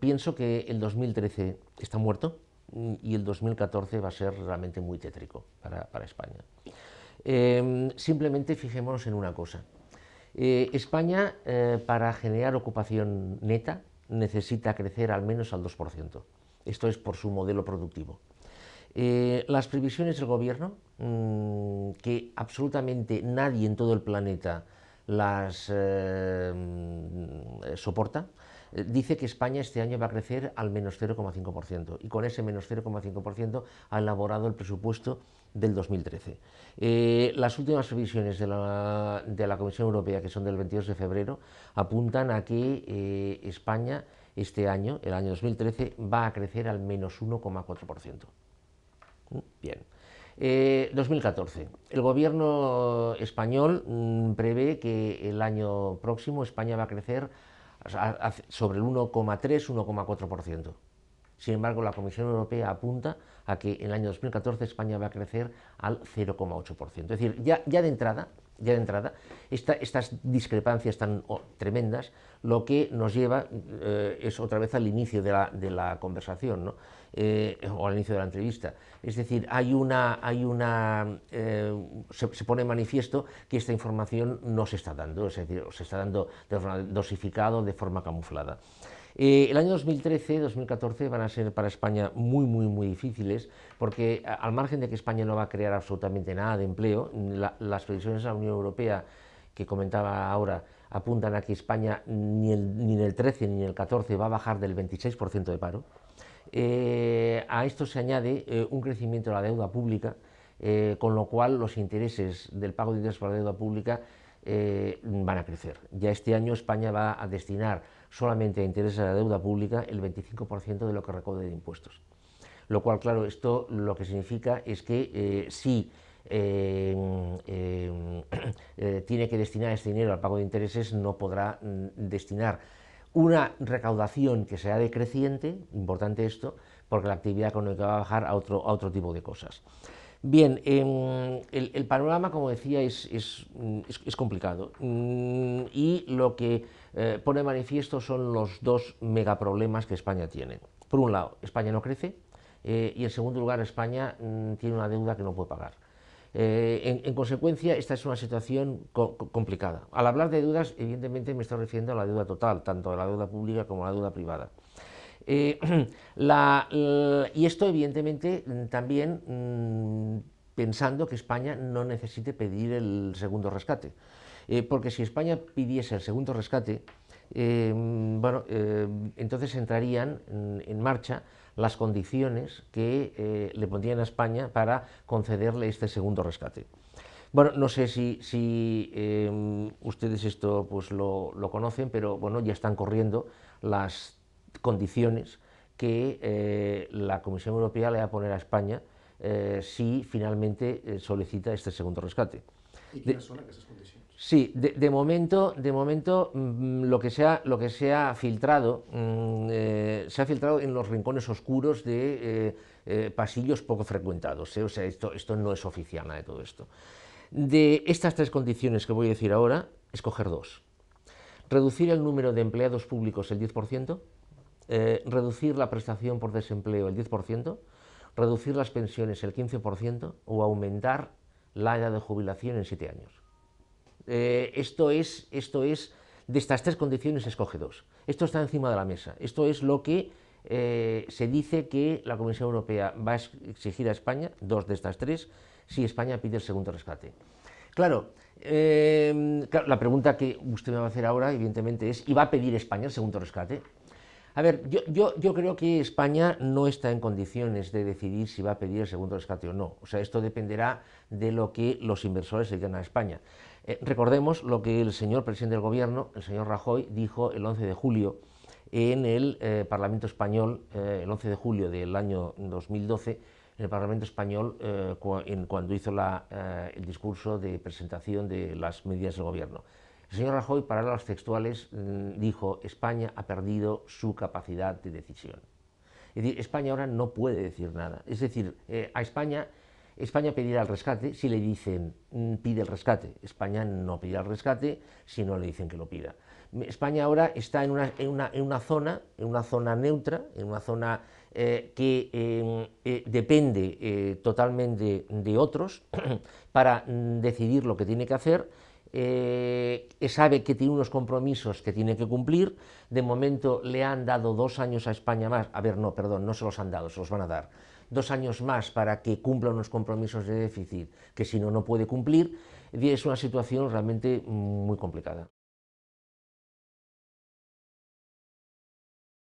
Pienso que el 2013 está muerto mm, y el 2014 va a ser realmente muy tétrico para, España. Em, simplemente fijémonos en una cosa. Eh, España, eh, para generar ocupación neta, necesita crecer al menos al 2%. Esto es por su modelo productivo. Eh, las previsiones del gobierno, mm, que absolutamente nadie en todo el planeta las mm, soporta, eh, dice que España este año va a crecer al menos 0,5% y con ese menos 0,5% ha elaborado el presupuesto del 2013. Eh, las últimas previsiones de la, Comisión Europea, que son del 22 de febrero, apuntan a que eh, España este año, el año 2013, va a crecer al menos 1,4%. Mm, bien. 2014. El gobierno español mm, prevé que el año próximo España va a crecer sobre el 1,3-1,4%. Sin embargo, la Comisión Europea apunta a que en el año 2014 España va a crecer al 0,8%. Es decir, ya, ya de entrada ya de entrada, estas discrepancias tan oh, tremendas, lo que nos lleva eh, es otra vez al inicio de la, conversación, ¿no? Eh, o al inicio de la entrevista. Es decir, hay una, hay una eh, se, pone manifiesto que esta información no se está dando, es decir, se está dando de forma de forma camuflada. Eh, el año 2013-2014 van a ser para España muy, muy, muy difíciles, porque al margen de que España no va a crear absolutamente nada de empleo, las previsiones de la Unión Europea que comentaba ahora apuntan a que España ni, en el 13 ni en el 14 va a bajar del 26% de paro. Eh, a esto se añade eh, un crecimiento de la deuda pública, con lo cual los intereses del pago de intereses por la deuda pública van a crecer. Ya este año España va a destinar solamente a intereses de la deuda pública el 25% de lo que recaude de impuestos. Lo cual, claro, esto lo que significa es que eh, si em, em, eh, tiene que destinar este dinero al pago de intereses, no podrá mm, destinar una recaudación que sea decreciente, importante esto, porque la actividad económica va a bajar a otro, a otro tipo de cosas. Bien, em, el, panorama, como decía, es, mm, complicado mm, y lo que eh, pone manifiesto son los dos megaproblemas que España tiene. Por un lado, España no crece eh, y en segundo lugar, España mm, tiene una deuda que no puede pagar. Eh, en, consecuencia, esta es una situación complicada. Al hablar de deudas, evidentemente me estoy refiriendo a la deuda total, tanto a la deuda pública como a la deuda privada. Eh, y esto, evidentemente, mm, también mm, pensando que España no necesite pedir el segundo rescate. Eh, porque si España pidiese el segundo rescate, eh, mm, bueno, entonces entrarían en, marcha las condiciones que le pondrían a España para concederle este segundo rescate. Bueno, no sé si, ustedes esto pues lo, lo, conocen, pero bueno, ya están corriendo las condiciones que eh, la Comisión Europea le va a poner a España eh, si finalmente eh, solicita este segundo rescate. ¿Y quiénes son esas condiciones? Sí, de, momento, de momento mm, lo, que se ha, lo que filtrado mm, se ha filtrado en los rincones oscuros de pasillos poco frecuentados. O sea, esto, esto no es oficial nada de todo esto. De estas tres condiciones que voy a decir ahora, escoger dos. Reducir el número de empleados públicos el 10%, eh, reducir la prestación por desempleo el 10%, reducir las pensiones el 15% o aumentar la edad de jubilación en 7 años. Eh, esto, es, esto es, de estas tres condiciones escoge dos. Esto está encima de la mesa. Esto es lo que eh, se dice que la Comisión Europea va a exigir a España, dos de estas tres, si España pide el segundo rescate. claro, em, la pregunta que usted me va a hacer ahora, evidentemente, es, ¿y va a pedir España el segundo rescate? A ver, yo, creo que España no está en condiciones de decidir si va a pedir el segundo rescate o no. O sea, esto dependerá de lo que los inversores le a España. Eh, recordemos lo que el señor presidente del Gobierno, el señor Rajoy, dijo el 11 de julio en el eh, Parlamento Español, eh, el 11 de julio del año 2012, en el Parlamento Español, cuando hizo el discurso de presentación de las medidas del Gobierno. El señor Rajoy, para las textuales, mm, dijo, España ha perdido su capacidad de decisión. Es decir, España ahora no puede decir nada. Es decir, eh, a España, España pedirá el rescate si le dicen mm, pide el rescate. España no pedirá el rescate si no le dicen que lo pida. Mm, España ahora está en una, zona, en una zona neutra, en una zona eh, que em, eh, depende totalmente de otros para decidir lo que tiene que hacer eh, sabe que tiene unos compromisos que tiene que cumplir. De momento le han dado dos años a España más. A ver, no, perdón, no se los han dado, se los van a dar. Dos años más para que cumpla unos compromisos de déficit que si no, no puede cumplir. es una situación realmente mm, muy complicada.